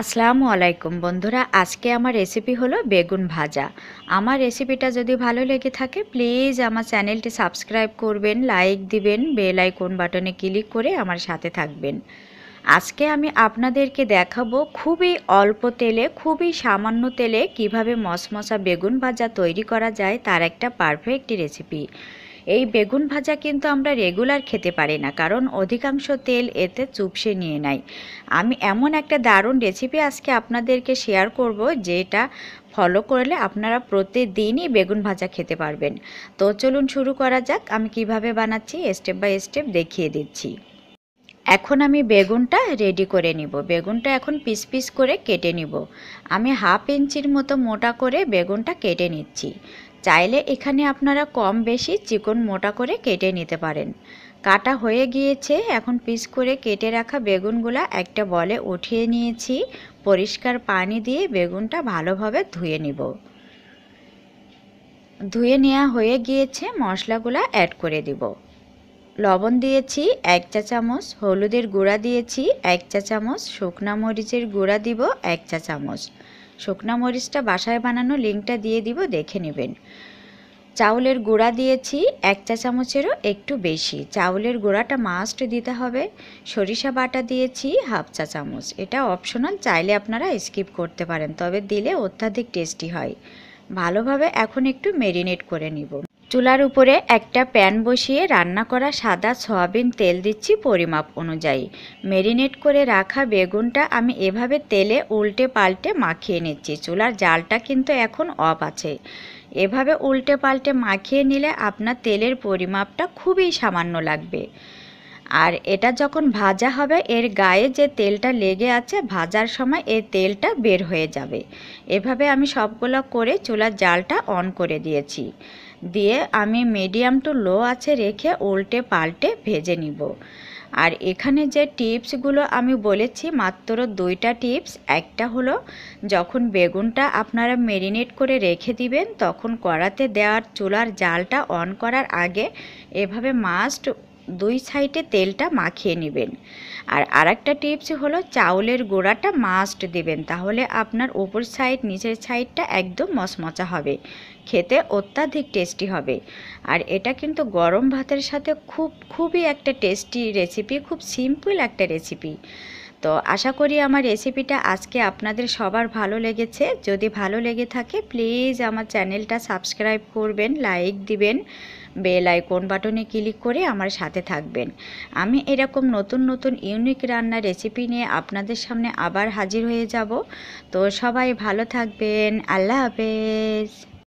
আসসালামু আলাইকুম বন্ধুরা আজকে আমার রেসিপি হলো বেগুন ভাজা আমার রেসিপিটা যদি ভালো লেগে থাকে প্লিজ আমার চ্যানেলটি সাবস্ক্রাইব করবেন লাইক দিবেন বেল আইকন বাটনে ক্লিক করে আমার সাথে থাকবেন আজকে আমি আপনাদেরকে দেখাবো খুবই অল্প তেলে খুবই সামান্য তেলে কিভাবে মশমশা বেগুন ভাজা তৈরি করা যায় তার একটা পারফেক্ট রেসিপি এই বেগুন ভাজা কিন্তু আমরা রেগুলার খেতে পারি না কারণ অধিকাংশ তেল এতে চুপসে নিয়ে নেয় আমি এমন একটা দারুণ রেসিপি আজকে আপনাদেরকে শেয়ার করব যেটা ফলো করলে আপনারা প্রতিদিনই বেগুন ভাজা খেতে পারবেন তো চলুন শুরু করা যাক আমি কিভাবে বানাচ্ছি স্টেপ বাই স্টেপ দেখিয়ে দিচ্ছি এখন আমি বেগুনটা রেডি করে নিব বেগুনটা এখন পিস পিস করে কেটে নিব আমি হাফ ইঞ্চির মতো মোটা করে বেগুনটা কেটে নিচ্ছি চাইলে এখানে আপনারা কম বেশি চিকন মোটা করে কেটে নিতে পারেন কাটা হয়ে গিয়েছে এখন পিস করে কেটে রাখা বেগুনগুলা একটা বলে উঠিয়ে নিয়েছি পরিষ্কার পানি দিয়ে বেগুনটা ভালোভাবে ধুয়ে নিব ধুয়ে নেওয়া হয়ে গিয়েছে মশলাগুলা অ্যাড করে দিব লবণ দিয়েছি এক চা চামচ হলুদের গুঁড়া দিয়েছি এক চা চামচ শুকনা মরিচের গুঁড়া দিব এক চা চামচ শুকনো মরিচটা বাসায় বানানো লিঙ্কটা দিয়ে দিব দেখে নেবেন চাউলের গুঁড়া দিয়েছি এক চা চামচেরও একটু বেশি চাউলের গুঁড়াটা মাস্ট দিতে হবে সরিষা বাটা দিয়েছি হাফ চা চামচ এটা অপশনাল চাইলে আপনারা স্কিপ করতে পারেন তবে দিলে অত্যাধিক টেস্টি হয় ভালোভাবে এখন একটু মেরিনেট করে নিব চুলার উপরে একটা প্যান বসিয়ে রান্না করা সাদা সয়াবিন তেল দিচ্ছি পরিমাপ অনুযায়ী মেরিনেট করে রাখা বেগুনটা আমি এভাবে তেলে উল্টে পাল্টে মাখিয়ে নিচ্ছি চুলার জালটা কিন্তু এখন অফ আছে এভাবে উল্টে পাল্টে মাখিয়ে নিলে আপনার তেলের পরিমাপটা খুবই সামান্য লাগবে আর এটা যখন ভাজা হবে এর গায়ে যে তেলটা লেগে আছে ভাজার সময় এই তেলটা বের হয়ে যাবে এভাবে আমি সবগুলো করে চুলার জালটা অন করে দিয়েছি দিয়ে আমি মিডিয়াম টু লো আছে রেখে উল্টে পাল্টে ভেজে নিব আর এখানে যে টিপসগুলো আমি বলেছি মাত্র দুইটা টিপস একটা হলো যখন বেগুনটা আপনারা মেরিনেট করে রেখে দিবেন তখন কড়াতে দেওয়ার চুলার জালটা অন করার আগে এভাবে মাস্ট দুই সাইডে তেলটা মাখিয়ে নেবেন আর আরেকটা টিপস হলো চাউলের গোড়াটা মাস্ট দেবেন তাহলে আপনার ওপর সাইড নিচের সাইডটা একদম মসমচা হবে খেতে অত্যাধিক টেস্টি হবে আর এটা কিন্তু গরম ভাতের সাথে খুব খুবই একটা টেস্টি রেসিপি খুব সিম্পল একটা রেসিপি তো আশা করি আমার রেসিপিটা আজকে আপনাদের সবার ভালো লেগেছে যদি ভালো লেগে থাকে প্লিজ আমার চ্যানেলটা সাবস্ক্রাইব করবেন লাইক দিবেন বেল আইকন বাটনে ক্লিক করে আমার সাথে থাকবেন আমি এরকম নতুন নতুন ইউনিক রান্না রেসিপি নিয়ে আপনাদের সামনে আবার হাজির হয়ে যাব তো সবাই ভালো থাকবেন আল্লাহ হাফেজ